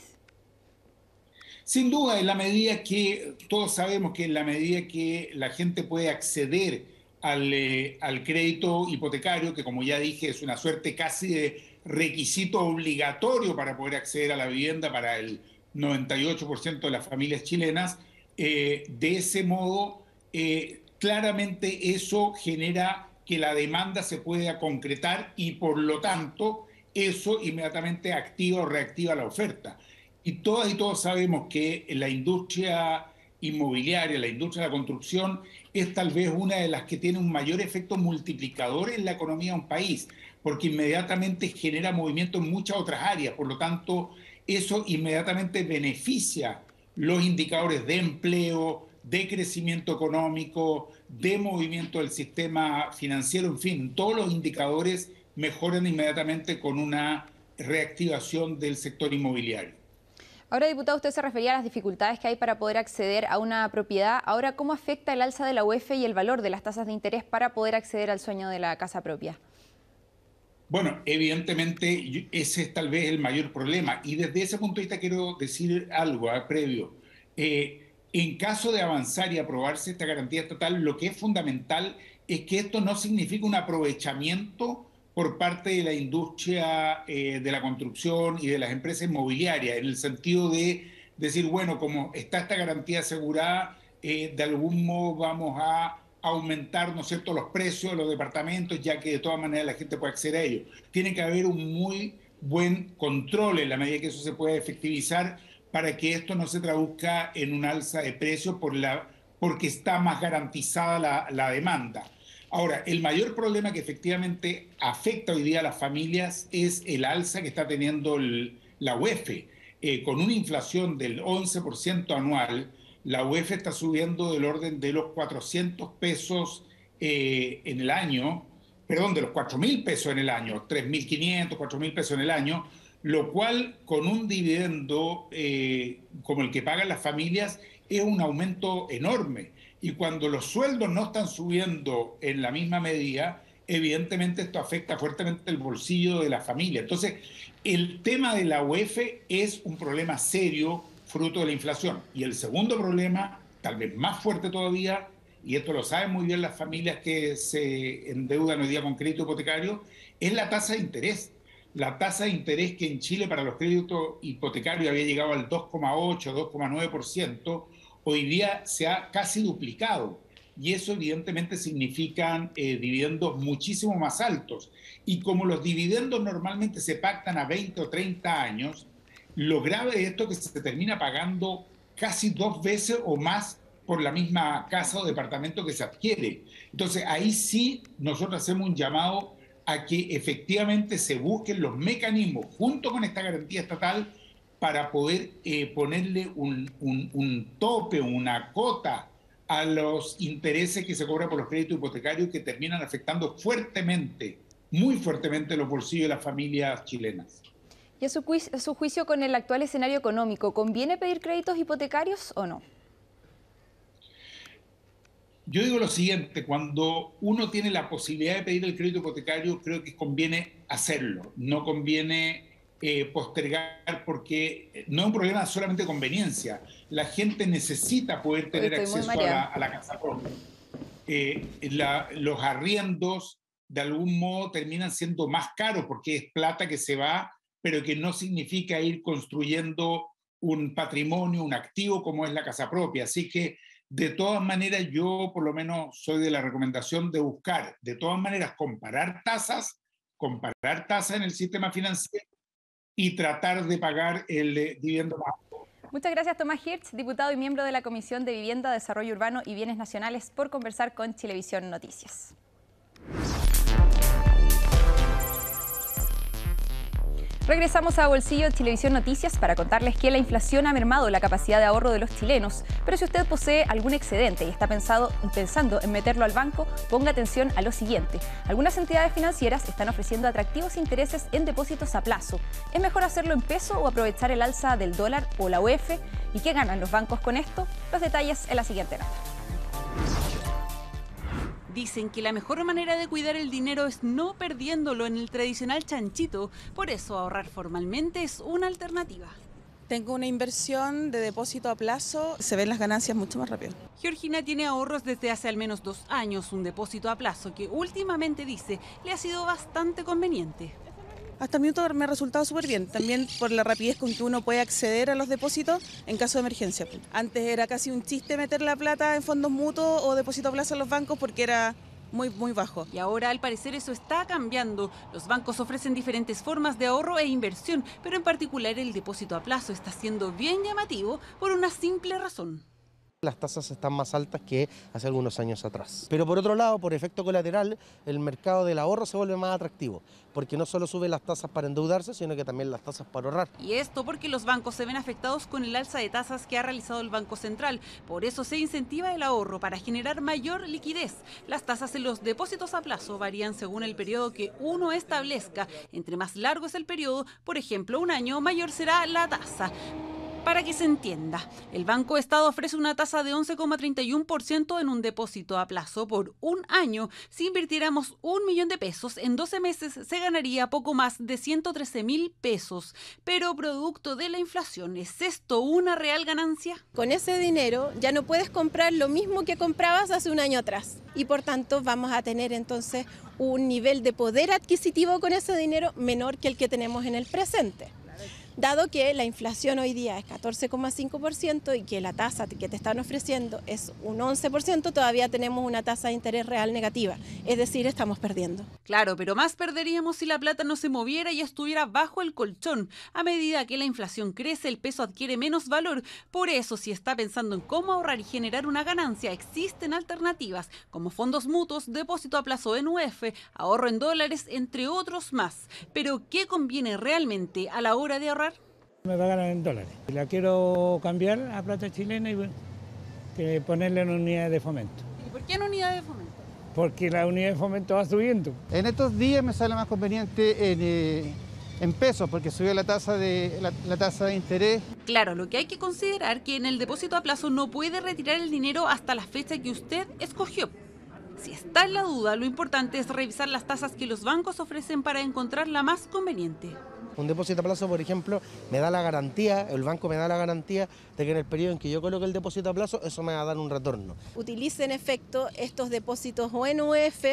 Sin duda, en la medida que, todos sabemos que en la medida que la gente puede acceder al, eh, crédito hipotecario, que como ya dije es una suerte casi de requisito obligatorio para poder acceder a la vivienda para el 98% de las familias chilenas, eh, de ese modo, eh, claramente eso genera que la demanda se pueda concretar y por lo tanto eso inmediatamente activa o reactiva la oferta. Y todas y todos sabemos que la industria inmobiliaria, la industria de la construcción, es tal vez una de las que tiene un mayor efecto multiplicador en la economía de un país, porque inmediatamente genera movimiento en muchas otras áreas. Por lo tanto, eso inmediatamente beneficia los indicadores de empleo, de crecimiento económico, de movimiento del sistema financiero, en fin, todos los indicadores mejoran inmediatamente con una reactivación del sector inmobiliario. Ahora, diputado, usted se refería a las dificultades que hay para poder acceder a una propiedad. Ahora, ¿cómo afecta el alza de la UEF e y el valor de las tasas de interés para poder acceder al sueño de la casa propia? Bueno, evidentemente ese es tal vez el mayor problema. Y desde ese punto de vista quiero decir algo a ¿eh? previo. Eh, en caso de avanzar y aprobarse esta garantía estatal, lo que es fundamental es que esto no significa un aprovechamiento por parte de la industria eh, de la construcción y de las empresas inmobiliarias, en el sentido de decir, bueno, como está esta garantía asegurada, eh, de algún modo vamos a aumentar, ¿no los precios de los departamentos, ya que de todas maneras la gente puede acceder a ellos. Tiene que haber un muy buen control en la medida que eso se pueda efectivizar para que esto no se traduzca en un alza de precios por la, porque está más garantizada la, demanda. Ahora, el mayor problema que efectivamente afecta hoy día a las familias es el alza que está teniendo la UEF. E. Eh, con una inflación del 11% anual, la UEF e está subiendo del orden de los 400 pesos eh, en el año, perdón, de los 4.000 pesos en el año, 3.500, 4.000 pesos en el año, lo cual con un dividendo eh, como el que pagan las familias es un aumento enorme. Y cuando los sueldos no están subiendo en la misma medida, evidentemente esto afecta fuertemente el bolsillo de la familia. Entonces, el tema de la UEF es un problema serio fruto de la inflación. Y el segundo problema, tal vez más fuerte todavía, y esto lo saben muy bien las familias que se endeudan hoy día con crédito hipotecario, es la tasa de interés la tasa de interés que en Chile para los créditos hipotecarios había llegado al 2,8, 2,9%, hoy día se ha casi duplicado. Y eso evidentemente significa eh, dividendos muchísimo más altos. Y como los dividendos normalmente se pactan a 20 o 30 años, lo grave de esto que se termina pagando casi dos veces o más por la misma casa o departamento que se adquiere. Entonces ahí sí nosotros hacemos un llamado a que efectivamente se busquen los mecanismos junto con esta garantía estatal para poder eh, ponerle un, tope, una cota a los intereses que se cobran por los créditos hipotecarios que terminan afectando fuertemente, muy fuertemente los bolsillos de las familias chilenas. Y a su juicio con el actual escenario económico, ¿conviene pedir créditos hipotecarios o no? Yo digo lo siguiente, cuando uno tiene la posibilidad de pedir el crédito hipotecario, creo que conviene hacerlo, no conviene eh, postergar porque eh, no es un problema solamente de conveniencia, la gente necesita poder tener acceso a la, casa propia. Eh, los arriendos de algún modo terminan siendo más caros porque es plata que se va, pero que no significa ir construyendo un patrimonio, un activo como es la casa propia. Así que de todas maneras, yo por lo menos soy de la recomendación de buscar, de todas maneras, comparar tasas, comparar tasas en el sistema financiero y tratar de pagar el eh, dividendo más alto. Muchas gracias Tomás Hirsch, diputado y miembro de la Comisión de Vivienda, Desarrollo Urbano y Bienes Nacionales, por conversar con Televisión Noticias. Regresamos a Bolsillo de Televisión Noticias para contarles que la inflación ha mermado la capacidad de ahorro de los chilenos, pero si usted posee algún excedente y está pensando en meterlo al banco, ponga atención a lo siguiente. Algunas entidades financieras están ofreciendo atractivos intereses en depósitos a plazo. ¿Es mejor hacerlo en peso o aprovechar el alza del dólar o la UF? ¿Y qué ganan los bancos con esto? Los detalles en la siguiente nota. Dicen que la mejor manera de cuidar el dinero es no perdiéndolo en el tradicional chanchito, por eso ahorrar formalmente es una alternativa. Tengo una inversión de depósito a plazo, se ven las ganancias mucho más rápido. Georgina tiene ahorros desde hace al menos dos años, un depósito a plazo que últimamente dice le ha sido bastante conveniente hasta el minuto me ha resultado súper bien, también por la rapidez con que uno puede acceder a los depósitos en caso de emergencia. Antes era casi un chiste meter la plata en fondos mutuos o depósito a plazo en los bancos porque era muy, muy bajo. Y ahora, al parecer, eso está cambiando. Los bancos ofrecen diferentes formas de ahorro e inversión, pero en particular el depósito a plazo está siendo bien llamativo por una simple razón. Las tasas están más altas que hace algunos años atrás. Pero por otro lado, por efecto colateral, el mercado del ahorro se vuelve más atractivo, porque no solo suben las tasas para endeudarse, sino que también las tasas para ahorrar. Y esto porque los bancos se ven afectados con el alza de tasas que ha realizado el Banco Central. Por eso se incentiva el ahorro para generar mayor liquidez. Las tasas en los depósitos a plazo varían según el periodo que uno establezca. Entre más largo es el periodo, por ejemplo, un año, mayor será la tasa. Para que se entienda, el Banco Estado ofrece una tasa de 11,31% en un depósito a plazo por un año. Si invirtiéramos un millón de pesos en 12 meses, se ganaría poco más de 113 mil pesos. Pero producto de la inflación, ¿es esto una real ganancia? Con ese dinero ya no puedes comprar lo mismo que comprabas hace un año atrás. Y por tanto vamos a tener entonces un nivel de poder adquisitivo con ese dinero menor que el que tenemos en el presente dado que la inflación hoy día es 14,5% y que la tasa que te están ofreciendo es un 11%, todavía tenemos una tasa de interés real negativa, es decir, estamos perdiendo. Claro, pero más perderíamos si la plata no se moviera y estuviera bajo el colchón. A medida que la inflación crece, el peso adquiere menos valor. Por eso, si está pensando en cómo ahorrar y generar una ganancia, existen alternativas como fondos mutuos, depósito a plazo en UF, e ahorro en dólares, entre otros más. Pero, ¿qué conviene realmente a la hora de ahorrar me pagan en dólares. La quiero cambiar a plata chilena y ponerla en unidad de fomento. ¿Y por qué en unidad de fomento? Porque la unidad de fomento va subiendo. En estos días me sale más conveniente en, eh, pesos, porque subió la tasa de tasa de interés. Claro, lo que hay que considerar que en el depósito a plazo no puede retirar el dinero hasta la fecha que usted escogió. Si está en la duda, lo importante es revisar las tasas que los bancos ofrecen para encontrar la más conveniente. Un depósito a plazo, por ejemplo, me da la garantía, el banco me da la garantía de que en el periodo en que yo coloque el depósito a plazo, eso me va a dar un retorno. Utilice en efecto estos depósitos ONUF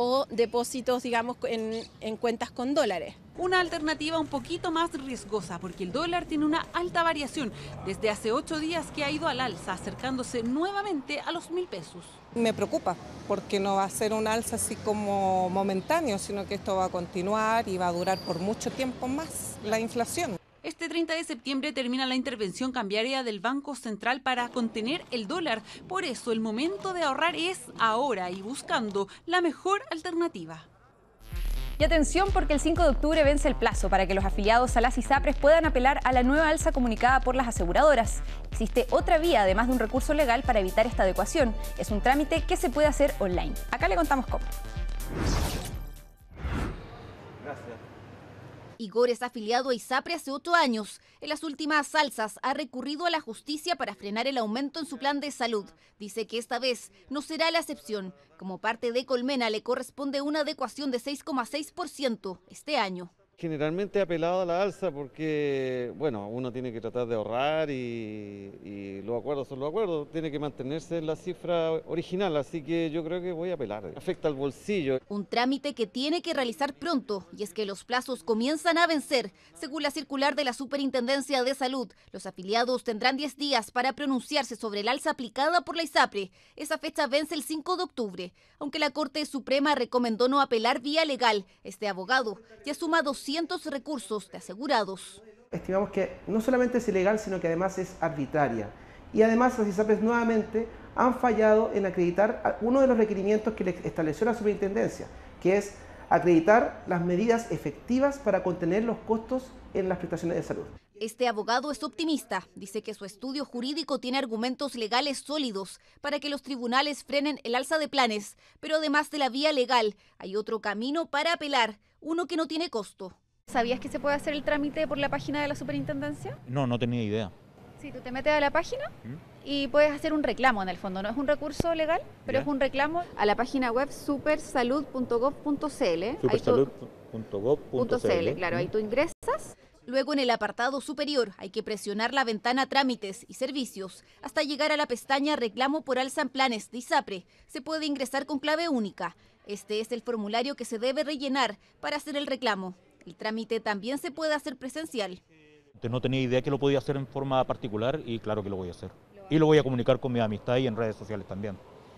o depósitos, digamos, en, en cuentas con dólares una alternativa un poquito más riesgosa porque el dólar tiene una alta variación desde hace ocho días que ha ido al alza, acercándose nuevamente a los mil pesos. Me preocupa porque no va a ser un alza así como momentáneo, sino que esto va a continuar y va a durar por mucho tiempo más la inflación. Este 30 de septiembre termina la intervención cambiaria del Banco Central para contener el dólar. Por eso el momento de ahorrar es ahora y buscando la mejor alternativa. Y atención porque el 5 de octubre vence el plazo para que los afiliados a las ISAPRES puedan apelar a la nueva alza comunicada por las aseguradoras. Existe otra vía, además de un recurso legal, para evitar esta adecuación. Es un trámite que se puede hacer online. Acá le contamos cómo. Igor es afiliado a ISAPRE hace ocho años. En las últimas salsas ha recurrido a la justicia para frenar el aumento en su plan de salud. Dice que esta vez no será la excepción. Como parte de Colmena le corresponde una adecuación de 6,6% este año generalmente apelado a la alza porque, bueno, uno tiene que tratar de ahorrar y, y, los acuerdos son los acuerdos, tiene que mantenerse en la cifra original, así que yo creo que voy a apelar. Afecta al bolsillo. Un trámite que tiene que realizar pronto, y es que los plazos comienzan a vencer. Según la circular de la Superintendencia de Salud, los afiliados tendrán 10 días para pronunciarse sobre el alza aplicada por la ISAPRE. Esa fecha vence el 5 de octubre. Aunque la Corte Suprema recomendó no apelar vía legal, este abogado ya suma 200 recursos de asegurados. Estimamos que no solamente es ilegal, sino que además es arbitraria. Y además las ISAPES nuevamente han fallado en acreditar uno de los requerimientos que le estableció la superintendencia, que es acreditar las medidas efectivas para contener los costos en las prestaciones de salud. Este abogado es optimista. Dice que su estudio jurídico tiene argumentos legales sólidos para que los tribunales frenen el alza de planes, pero además de la vía legal, hay otro camino para apelar, uno que no tiene costo. ¿Sabías que se puede hacer el trámite por la página de la superintendencia? No, no tenía idea. Si sí, tú te metes a la página ¿Mm? y puedes hacer un reclamo en el fondo, no es un recurso legal, pero es un reclamo a la página web supersalud.gov.cl. Supersalud.gov.cl, claro, ahí ¿Mm? tú ingresas Luego en el apartado superior hay que presionar la ventana Trámites y Servicios hasta llegar a la pestaña Reclamo por alza en planes de ISAPRE. Se puede ingresar con clave única. Este es el formulario que se debe rellenar para hacer el reclamo. El trámite también se puede hacer presencial. No tenía idea que lo podía hacer en forma particular y claro que lo voy a hacer. Y lo voy a comunicar con mi amistad y en redes sociales también.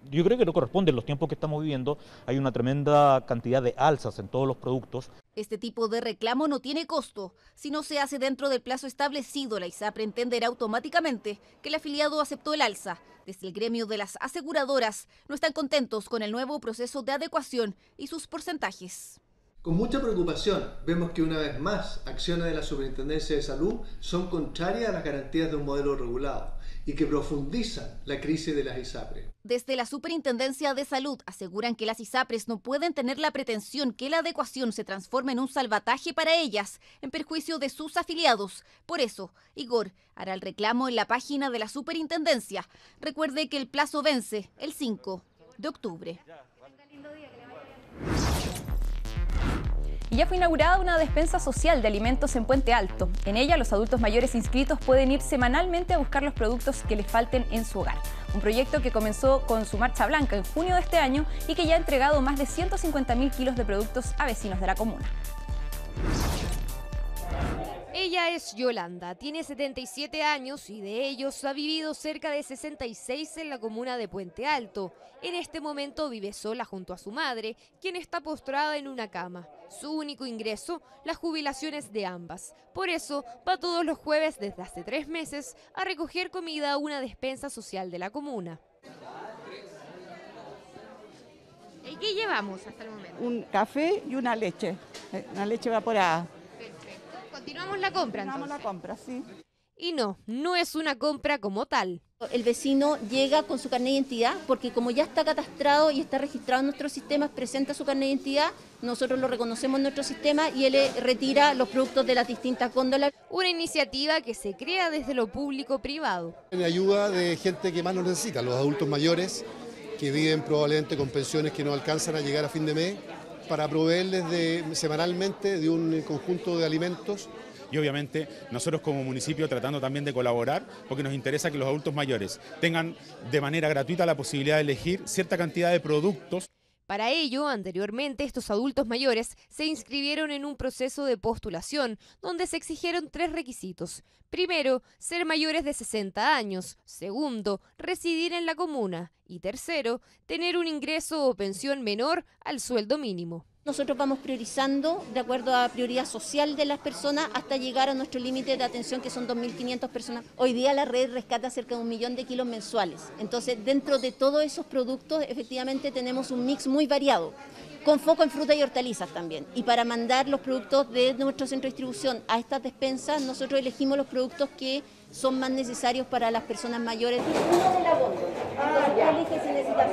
Yo creo que no corresponde. En los tiempos que estamos viviendo hay una tremenda cantidad de alzas en todos los productos. Este tipo de reclamo no tiene costo. Si no se hace dentro del plazo establecido, la ISAPRE entenderá automáticamente que el afiliado aceptó el alza. Desde el gremio de las aseguradoras no están contentos con el nuevo proceso de adecuación y sus porcentajes. Con mucha preocupación vemos que una vez más acciones de la Superintendencia de Salud son contrarias a las garantías de un modelo regulado y que profundiza la crisis de las ISAPRES. Desde la Superintendencia de Salud aseguran que las ISAPRES no pueden tener la pretensión que la adecuación se transforme en un salvataje para ellas, en perjuicio de sus afiliados. Por eso, Igor hará el reclamo en la página de la Superintendencia. Recuerde que el plazo vence el 5 de octubre. Y ya fue inaugurada una despensa social de alimentos en Puente Alto. En ella los adultos mayores inscritos pueden ir semanalmente a buscar los productos que les falten en su hogar. Un proyecto que comenzó con su marcha blanca en junio de este año y que ya ha entregado más de 150.000 kilos de productos a vecinos de la comuna. Ella es Yolanda, tiene 77 años y de ellos ha vivido cerca de 66 en la comuna de Puente Alto. En este momento vive sola junto a su madre, quien está postrada en una cama. Su único ingreso, las jubilaciones de ambas. Por eso va todos los jueves desde hace tres meses a recoger comida a una despensa social de la comuna. ¿Y qué llevamos hasta el momento? Un café y una leche, una eh, leche evaporada. Continuamos la compra. Continuamos la compra, sí. Y no, no es una compra como tal. El vecino llega con su carnet de identidad porque como ya está catastrado y está registrado en nuestro sistema, presenta su carnet de identidad, nosotros lo reconocemos en nuestro sistema y él eh, retira los productos de las distintas góndolas. Una iniciativa que se crea desde lo público-privado. En ayuda de gente que más lo necesita, los adultos mayores que viven probablemente con pensiones que no alcanzan a llegar a fin de mes para proveerles de, semanalmente de un conjunto de alimentos y obviamente nosotros como municipio tratando también de colaborar porque nos interesa que los adultos mayores tengan de manera gratuita la posibilidad de elegir cierta cantidad de productos. Para ello, anteriormente, estos adultos mayores se inscribieron en un proceso de postulación donde se exigieron tres requisitos. Primero, ser mayores de 60 años. Segundo, residir en la comuna. Y tercero, tener un ingreso o pensión menor al sueldo mínimo. Nosotros vamos priorizando de acuerdo a prioridad social de las personas hasta llegar a nuestro límite de atención que son 2.500 personas. Hoy día la red rescata cerca de un millón de kilos mensuales. Entonces, dentro de todos esos productos, efectivamente tenemos un mix muy variado, con foco en fruta y hortalizas también. Y para mandar los productos de nuestro centro de distribución a estas despensas, nosotros elegimos los productos que son más necesarios para las personas mayores. Ah, elige si necesita ah,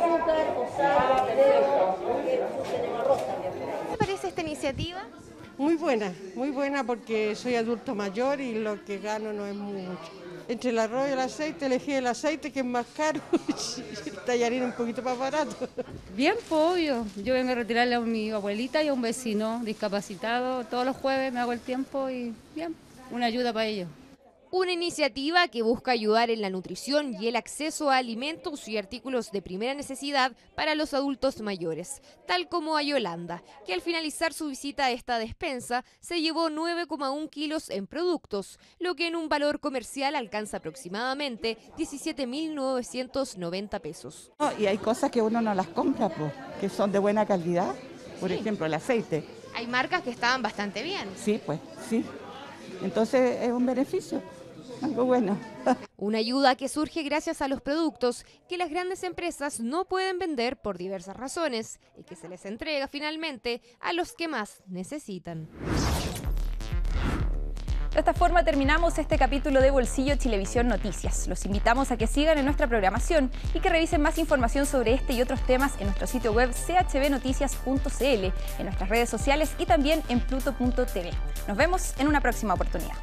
o tenemos arroz parece esta iniciativa? Muy buena, muy buena porque soy adulto mayor y lo que gano no es mucho. Entre el arroz y el aceite, elegí el aceite que es más caro [LAUGHS] y el tallarín un poquito más barato. Bien, pues obvio. Yo vengo a retirarle a mi abuelita y a un vecino discapacitado. Todos los jueves me hago el tiempo y bien, una ayuda para ellos. Una iniciativa que busca ayudar en la nutrición y el acceso a alimentos y artículos de primera necesidad para los adultos mayores, tal como a Yolanda, que al finalizar su visita a esta despensa se llevó 9,1 kilos en productos, lo que en un valor comercial alcanza aproximadamente 17.990 pesos. y hay cosas que uno no las compra, que son de buena calidad, por ejemplo el aceite. Hay marcas que estaban bastante bien. Sí, pues, sí. Entonces es un beneficio algo bueno. Una ayuda que surge gracias a los productos que las grandes empresas no pueden vender por diversas razones y que se les entrega finalmente a los que más necesitan. De esta forma terminamos este capítulo de Bolsillo Televisión Noticias. Los invitamos a que sigan en nuestra programación y que revisen más información sobre este y otros temas en nuestro sitio web chbnoticias.cl, en nuestras redes sociales y también en pluto.tv. Nos vemos en una próxima oportunidad.